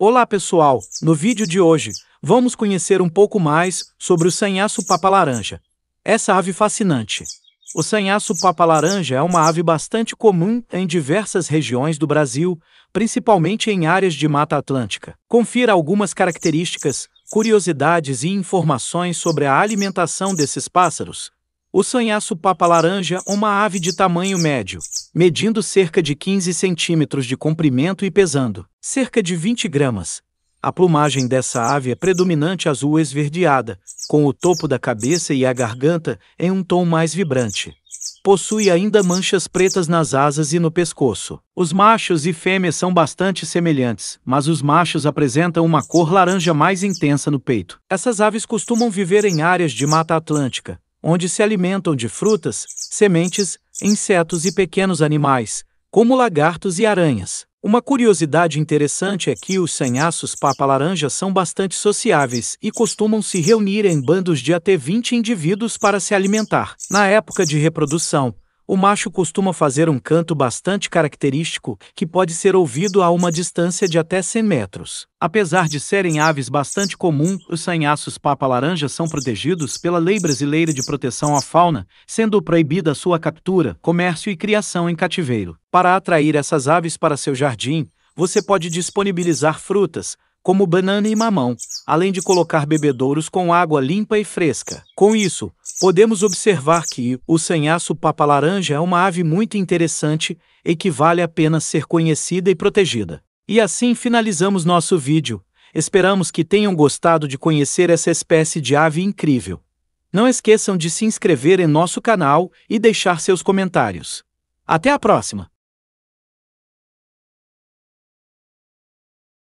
Olá pessoal, no vídeo de hoje, vamos conhecer um pouco mais sobre o sanhaço papa-laranja, essa ave fascinante. O sanhaço papa-laranja é uma ave bastante comum em diversas regiões do Brasil, principalmente em áreas de Mata Atlântica. Confira algumas características, curiosidades e informações sobre a alimentação desses pássaros, o sanhaço papa-laranja, uma ave de tamanho médio, medindo cerca de 15 centímetros de comprimento e pesando cerca de 20 gramas. A plumagem dessa ave é predominante azul esverdeada, com o topo da cabeça e a garganta em um tom mais vibrante. Possui ainda manchas pretas nas asas e no pescoço. Os machos e fêmeas são bastante semelhantes, mas os machos apresentam uma cor laranja mais intensa no peito. Essas aves costumam viver em áreas de mata atlântica, onde se alimentam de frutas, sementes, insetos e pequenos animais, como lagartos e aranhas. Uma curiosidade interessante é que os sanhaços papa-laranja são bastante sociáveis e costumam se reunir em bandos de até 20 indivíduos para se alimentar. Na época de reprodução, o macho costuma fazer um canto bastante característico que pode ser ouvido a uma distância de até 100 metros. Apesar de serem aves bastante comuns, os sanhaços papa-laranja são protegidos pela Lei Brasileira de Proteção à Fauna, sendo proibida sua captura, comércio e criação em cativeiro. Para atrair essas aves para seu jardim, você pode disponibilizar frutas, como banana e mamão, além de colocar bebedouros com água limpa e fresca. Com isso, podemos observar que o sanhaço papa-laranja é uma ave muito interessante e que vale a pena ser conhecida e protegida. E assim finalizamos nosso vídeo. Esperamos que tenham gostado de conhecer essa espécie de ave incrível. Não esqueçam de se inscrever em nosso canal e deixar seus comentários. Até a próxima!